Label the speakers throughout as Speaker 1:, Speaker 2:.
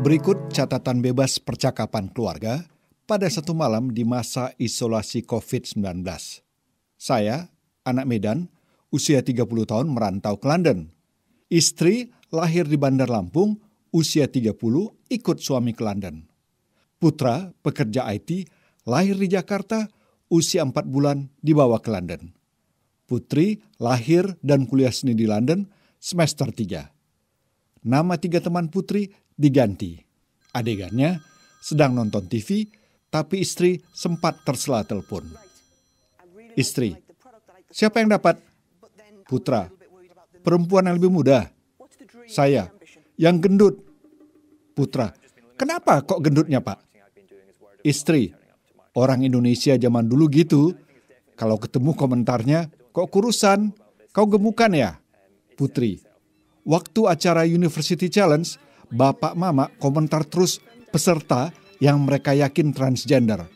Speaker 1: Berikut catatan bebas percakapan keluarga pada satu malam di masa isolasi COVID-19. Saya, anak Medan, usia 30 tahun merantau ke London. Istri lahir di Bandar Lampung, usia 30 ikut suami ke London. Putra, pekerja IT, lahir di Jakarta, usia 4 bulan dibawa ke London. Putri lahir dan kuliah seni di London semester 3. Nama tiga teman putri diganti. Adegannya sedang nonton TV, tapi istri sempat tersela telepon. Istri, siapa yang dapat? Putra, perempuan yang lebih muda. Saya, yang gendut. Putra, kenapa kok gendutnya pak? Istri, orang Indonesia zaman dulu gitu. Kalau ketemu komentarnya, kok kurusan? Kau gemukan ya? Putri, waktu acara University Challenge, Bapak Mama komentar terus peserta yang mereka yakin transgender.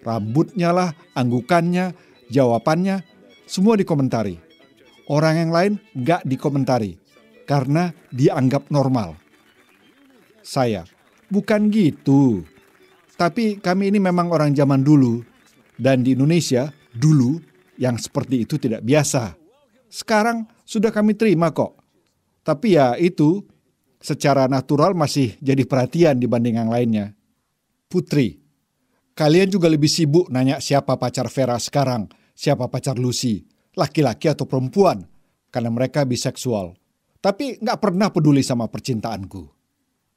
Speaker 1: Rambutnya lah, anggukannya, jawabannya, semua dikomentari. Orang yang lain nggak dikomentari karena dianggap normal. Saya, bukan gitu. Tapi kami ini memang orang zaman dulu dan di Indonesia dulu yang seperti itu tidak biasa. Sekarang sudah kami terima kok tapi ya itu secara natural masih jadi perhatian dibanding yang lainnya. Putri, kalian juga lebih sibuk nanya siapa pacar Vera sekarang, siapa pacar Lucy, laki-laki atau perempuan, karena mereka biseksual. Tapi nggak pernah peduli sama percintaanku.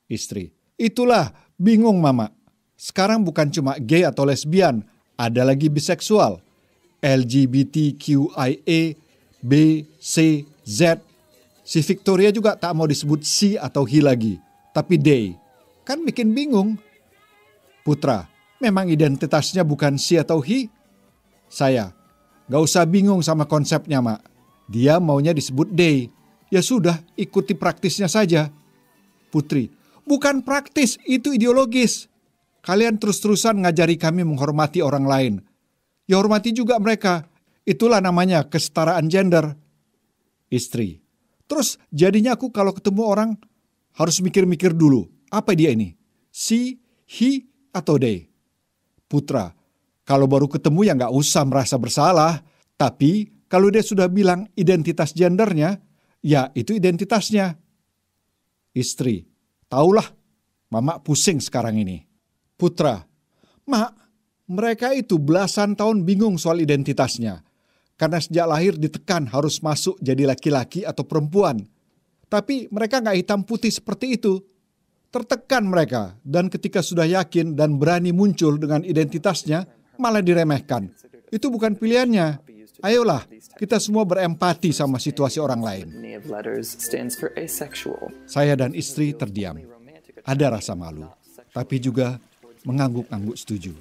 Speaker 1: Istri, itulah bingung mama. Sekarang bukan cuma gay atau lesbian, ada lagi biseksual. LGBTQIA, B, C, Z, Si Victoria juga tak mau disebut si atau hi lagi, tapi day, Kan bikin bingung. Putra, memang identitasnya bukan si atau hi. Saya, gak usah bingung sama konsepnya, Mak. Dia maunya disebut day, Ya sudah, ikuti praktisnya saja. Putri, bukan praktis, itu ideologis. Kalian terus-terusan ngajari kami menghormati orang lain. Ya hormati juga mereka. Itulah namanya kesetaraan gender. Istri, Terus jadinya aku kalau ketemu orang harus mikir-mikir dulu. Apa dia ini? Si, he, atau they? Putra, kalau baru ketemu ya nggak usah merasa bersalah. Tapi kalau dia sudah bilang identitas gendernya, ya itu identitasnya. Istri, tahulah mama pusing sekarang ini. Putra, mak, mereka itu belasan tahun bingung soal identitasnya karena sejak lahir ditekan harus masuk jadi laki-laki atau perempuan. Tapi mereka nggak hitam putih seperti itu. Tertekan mereka dan ketika sudah yakin dan berani muncul dengan identitasnya malah diremehkan. Itu bukan pilihannya. Ayolah, kita semua berempati sama situasi orang lain. Saya dan istri terdiam. Ada rasa malu, tapi juga mengangguk-angguk setuju.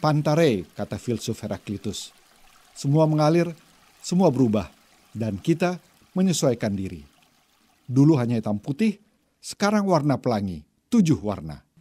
Speaker 1: Pantare, kata filsuf Heraklitus, semua mengalir, semua berubah, dan kita menyesuaikan diri. Dulu hanya hitam putih, sekarang warna pelangi, tujuh warna.